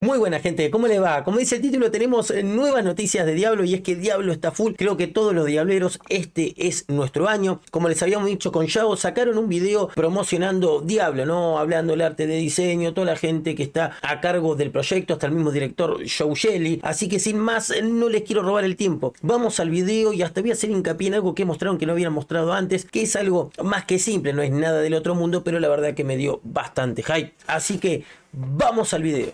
Muy buena gente, ¿cómo les va? Como dice el título, tenemos eh, nuevas noticias de Diablo y es que Diablo está full. Creo que todos los diableros, este es nuestro año. Como les habíamos dicho con Yao, sacaron un video promocionando Diablo, ¿no? Hablando el arte de diseño, toda la gente que está a cargo del proyecto, hasta el mismo director Joe Shelley. Así que sin más, eh, no les quiero robar el tiempo. Vamos al video y hasta voy a hacer hincapié en algo que mostraron que no habían mostrado antes, que es algo más que simple, no es nada del otro mundo, pero la verdad que me dio bastante hype. Así que vamos al video.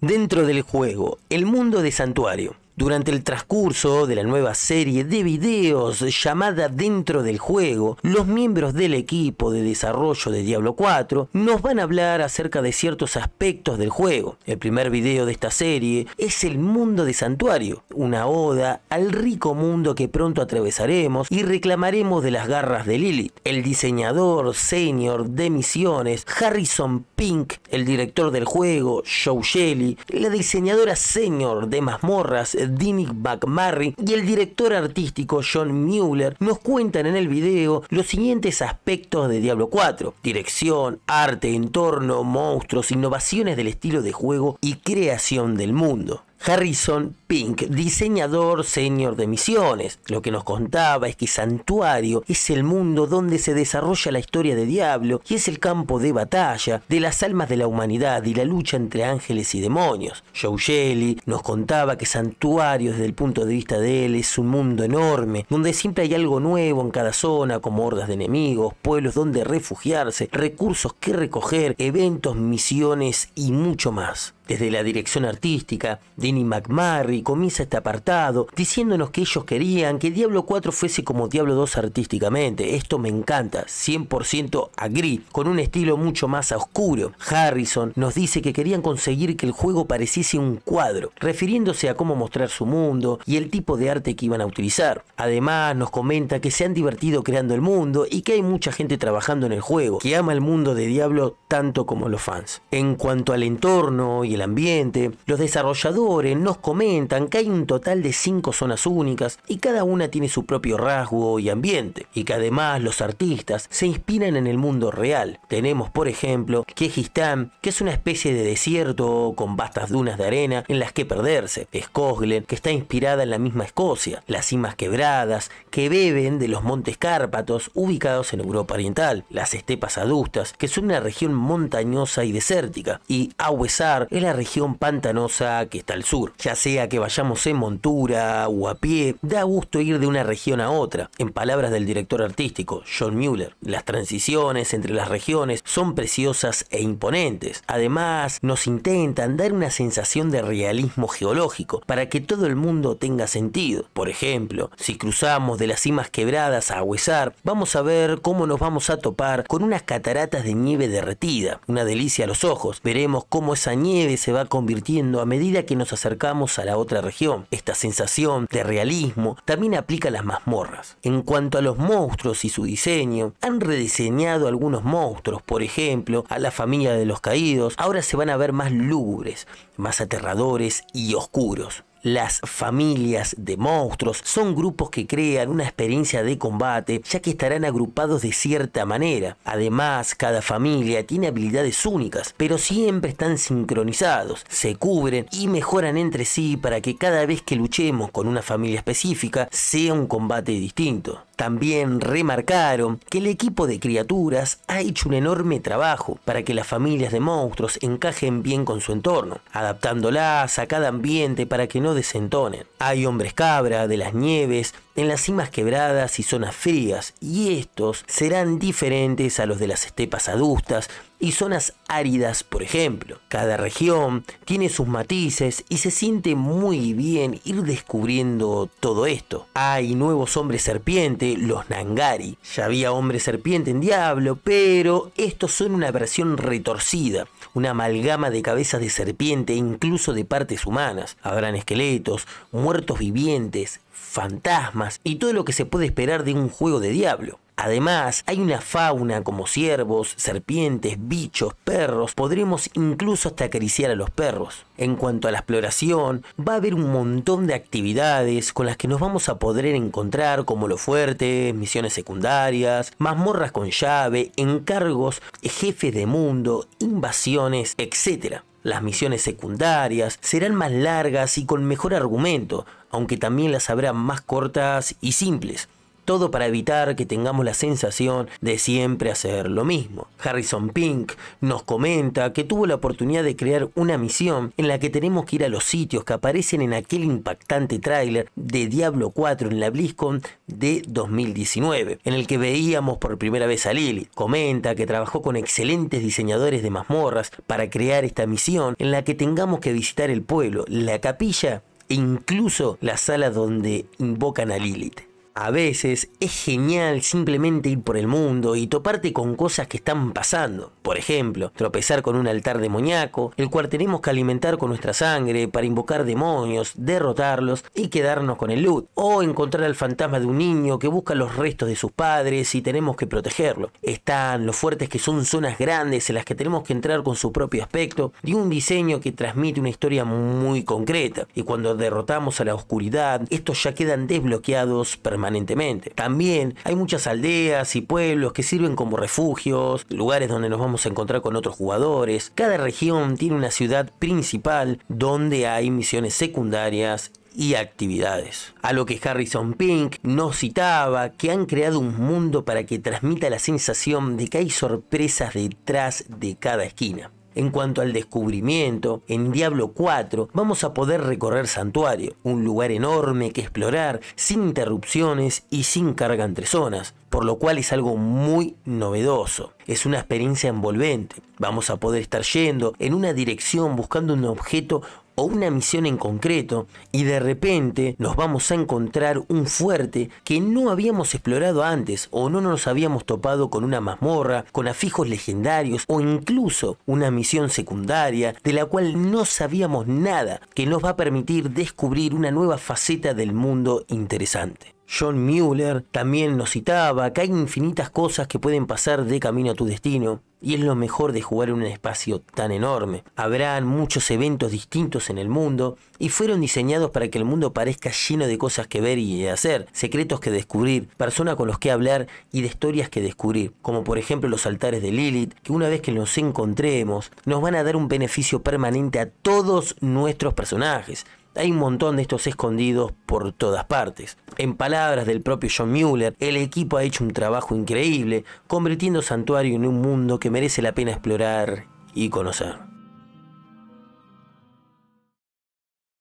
dentro del juego El Mundo de Santuario. Durante el transcurso de la nueva serie de videos llamada Dentro del Juego, los miembros del equipo de desarrollo de Diablo 4 nos van a hablar acerca de ciertos aspectos del juego. El primer video de esta serie es el mundo de Santuario, una oda al rico mundo que pronto atravesaremos y reclamaremos de las garras de Lilith. El diseñador senior de misiones Harrison Pink, el director del juego Joe Shelley, la diseñadora senior de mazmorras Dinnick McMurray y el director artístico John Mueller nos cuentan en el video los siguientes aspectos de Diablo 4. Dirección, arte, entorno, monstruos, innovaciones del estilo de juego y creación del mundo. Harrison Pink, diseñador senior de misiones, lo que nos contaba es que Santuario es el mundo donde se desarrolla la historia de Diablo y es el campo de batalla de las almas de la humanidad y la lucha entre ángeles y demonios. Joe Shelley nos contaba que Santuario desde el punto de vista de él es un mundo enorme, donde siempre hay algo nuevo en cada zona, como hordas de enemigos, pueblos donde refugiarse, recursos que recoger, eventos, misiones y mucho más. Desde la dirección artística, Denny McMurray comienza este apartado, diciéndonos que ellos querían que Diablo 4 fuese como Diablo 2 artísticamente. Esto me encanta, 100% agree, con un estilo mucho más oscuro. Harrison nos dice que querían conseguir que el juego pareciese un cuadro, refiriéndose a cómo mostrar su mundo y el tipo de arte que iban a utilizar. Además, nos comenta que se han divertido creando el mundo y que hay mucha gente trabajando en el juego, que ama el mundo de Diablo tanto como los fans. En cuanto al entorno y el ambiente, los desarrolladores nos comentan que hay un total de 5 zonas únicas y cada una tiene su propio rasgo y ambiente, y que además los artistas se inspiran en el mundo real. Tenemos, por ejemplo, Kejistán, que es una especie de desierto con vastas dunas de arena en las que perderse, Skoglen, que está inspirada en la misma Escocia, las cimas quebradas, que beben de los montes Cárpatos ubicados en Europa Oriental, las estepas adustas, que son una región montañosa y desértica, y Auesar es la región pantanosa que está al sur, ya sea que vayamos en montura o a pie, da gusto ir de una región a otra, en palabras del director artístico, John Mueller. Las transiciones entre las regiones son preciosas e imponentes. Además, nos intentan dar una sensación de realismo geológico para que todo el mundo tenga sentido. Por ejemplo, si cruzamos de las cimas quebradas a Huesar, vamos a ver cómo nos vamos a topar con unas cataratas de nieve derretida, una delicia a los ojos. Veremos cómo esa nieve se va convirtiendo a medida que nos acercamos a la otra región. Esta sensación de realismo también aplica a las mazmorras. En cuanto a los monstruos y su diseño, han rediseñado algunos monstruos, por ejemplo, a la familia de los caídos, ahora se van a ver más lúgubres, más aterradores y oscuros. Las familias de monstruos son grupos que crean una experiencia de combate ya que estarán agrupados de cierta manera. Además, cada familia tiene habilidades únicas, pero siempre están sincronizados, se cubren y mejoran entre sí para que cada vez que luchemos con una familia específica sea un combate distinto. También remarcaron que el equipo de criaturas ha hecho un enorme trabajo para que las familias de monstruos encajen bien con su entorno, adaptándolas a cada ambiente para que no desentonen. Hay hombres cabra de las nieves, en las cimas quebradas y zonas frías, y estos serán diferentes a los de las estepas adustas y zonas áridas, por ejemplo. Cada región tiene sus matices y se siente muy bien ir descubriendo todo esto. Hay nuevos hombres serpiente, los Nangari. Ya había hombres serpiente en Diablo, pero estos son una versión retorcida, una amalgama de cabezas de serpiente, incluso de partes humanas. Habrán esqueletos, muertos vivientes, fantasmas y todo lo que se puede esperar de un juego de Diablo. Además, hay una fauna como ciervos, serpientes, bichos, perros, podremos incluso hasta acariciar a los perros. En cuanto a la exploración, va a haber un montón de actividades con las que nos vamos a poder encontrar como lo fuerte misiones secundarias, mazmorras con llave, encargos, jefes de mundo, invasiones, etc. Las misiones secundarias serán más largas y con mejor argumento, aunque también las habrá más cortas y simples todo para evitar que tengamos la sensación de siempre hacer lo mismo. Harrison Pink nos comenta que tuvo la oportunidad de crear una misión en la que tenemos que ir a los sitios que aparecen en aquel impactante tráiler de Diablo 4 en la BlizzCon de 2019, en el que veíamos por primera vez a Lily. Comenta que trabajó con excelentes diseñadores de mazmorras para crear esta misión en la que tengamos que visitar el pueblo, la capilla e incluso la sala donde invocan a Lilith. A veces es genial simplemente ir por el mundo y toparte con cosas que están pasando. Por ejemplo, tropezar con un altar demoníaco, el cual tenemos que alimentar con nuestra sangre para invocar demonios, derrotarlos y quedarnos con el loot. O encontrar al fantasma de un niño que busca los restos de sus padres y tenemos que protegerlo. Están los fuertes que son zonas grandes en las que tenemos que entrar con su propio aspecto y un diseño que transmite una historia muy concreta. Y cuando derrotamos a la oscuridad, estos ya quedan desbloqueados, permanentemente permanentemente. También hay muchas aldeas y pueblos que sirven como refugios, lugares donde nos vamos a encontrar con otros jugadores. Cada región tiene una ciudad principal donde hay misiones secundarias y actividades. A lo que Harrison Pink nos citaba, que han creado un mundo para que transmita la sensación de que hay sorpresas detrás de cada esquina. En cuanto al descubrimiento, en Diablo 4 vamos a poder recorrer Santuario, un lugar enorme que explorar sin interrupciones y sin carga entre zonas, por lo cual es algo muy novedoso. Es una experiencia envolvente. Vamos a poder estar yendo en una dirección buscando un objeto una misión en concreto y de repente nos vamos a encontrar un fuerte que no habíamos explorado antes o no nos habíamos topado con una mazmorra, con afijos legendarios o incluso una misión secundaria de la cual no sabíamos nada que nos va a permitir descubrir una nueva faceta del mundo interesante. John Mueller también nos citaba que hay infinitas cosas que pueden pasar de camino a tu destino. Y es lo mejor de jugar en un espacio tan enorme. Habrán muchos eventos distintos en el mundo y fueron diseñados para que el mundo parezca lleno de cosas que ver y hacer, secretos que descubrir, personas con los que hablar y de historias que descubrir, como por ejemplo los altares de Lilith, que una vez que nos encontremos nos van a dar un beneficio permanente a todos nuestros personajes. Hay un montón de estos escondidos por todas partes. En palabras del propio John Mueller, el equipo ha hecho un trabajo increíble, convirtiendo Santuario en un mundo que merece la pena explorar y conocer.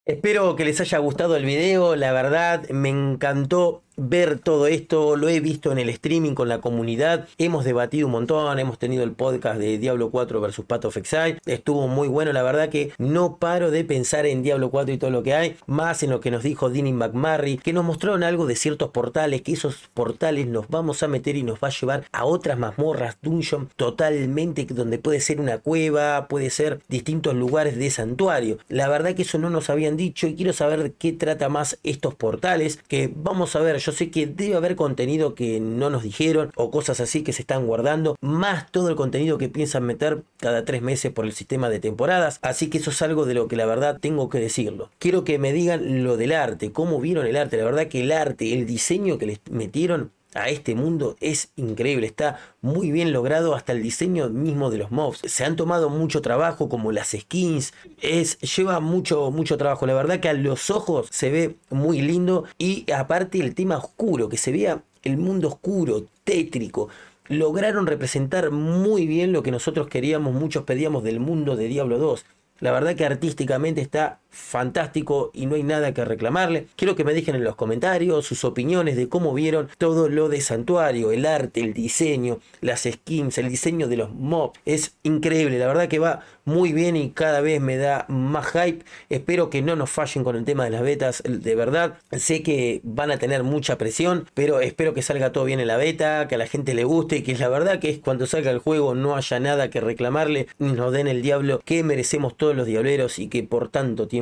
Espero que les haya gustado el video, la verdad me encantó ver todo esto, lo he visto en el streaming con la comunidad, hemos debatido un montón, hemos tenido el podcast de Diablo 4 versus Path of Exile, estuvo muy bueno, la verdad que no paro de pensar en Diablo 4 y todo lo que hay, más en lo que nos dijo Dini McMurray, que nos mostraron algo de ciertos portales, que esos portales nos vamos a meter y nos va a llevar a otras mazmorras, dungeon, totalmente donde puede ser una cueva, puede ser distintos lugares de santuario. La verdad que eso no nos habían dicho y quiero saber qué trata más estos portales, que vamos a ver, yo sé que debe haber contenido que no nos dijeron o cosas así que se están guardando, más todo el contenido que piensan meter cada tres meses por el sistema de temporadas, así que eso es algo de lo que la verdad tengo que decirlo. Quiero que me digan lo del arte, cómo vieron el arte, la verdad que el arte, el diseño que les metieron a este mundo es increíble, está muy bien logrado hasta el diseño mismo de los mobs. Se han tomado mucho trabajo como las skins, es, lleva mucho, mucho trabajo. La verdad que a los ojos se ve muy lindo y aparte el tema oscuro, que se vea el mundo oscuro, tétrico. Lograron representar muy bien lo que nosotros queríamos, muchos pedíamos del mundo de Diablo 2. La verdad que artísticamente está fantástico y no hay nada que reclamarle. Quiero que me dejen en los comentarios sus opiniones de cómo vieron todo lo de Santuario, el arte, el diseño, las skins, el diseño de los mobs. Es increíble, la verdad que va muy bien y cada vez me da más hype. Espero que no nos fallen con el tema de las betas, de verdad. Sé que van a tener mucha presión, pero espero que salga todo bien en la beta, que a la gente le guste y que la verdad que es cuando salga el juego no haya nada que reclamarle nos den el diablo que merecemos todos los diableros y que por tanto tiempo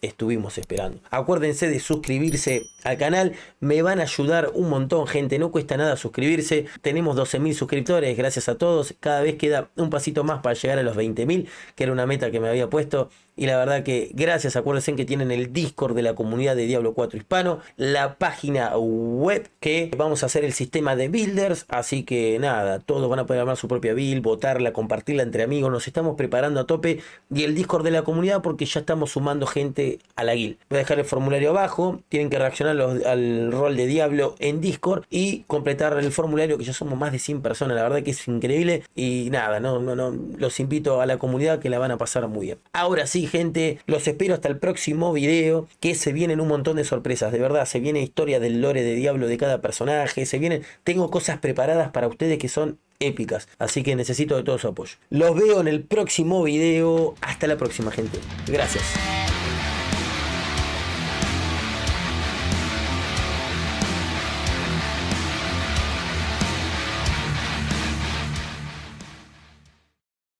estuvimos esperando. Acuérdense de suscribirse al canal. Me van a ayudar un montón, gente. No cuesta nada suscribirse. Tenemos 12.000 suscriptores. Gracias a todos. Cada vez queda un pasito más para llegar a los 20.000, que era una meta que me había puesto. Y la verdad que gracias. Acuérdense que tienen el Discord de la comunidad de Diablo 4 Hispano. La página web que vamos a hacer el sistema de builders. Así que nada, todos van a poder armar su propia build, votarla, compartirla entre amigos. Nos estamos preparando a tope. Y el Discord de la comunidad porque ya estamos sumando gente a la guild. Voy a dejar el formulario abajo. Tienen que reaccionar al rol de Diablo en Discord y completar el formulario que ya somos más de 100 personas. La verdad que es increíble y nada, no, no, no, los invito a la comunidad que la van a pasar muy bien. Ahora sí, gente, los espero hasta el próximo video que se vienen un montón de sorpresas. De verdad, se viene historia del lore de Diablo de cada personaje, se vienen, tengo cosas preparadas para ustedes que son épicas. Así que necesito de todo su apoyo. Los veo en el próximo video. Hasta la próxima, gente. Gracias.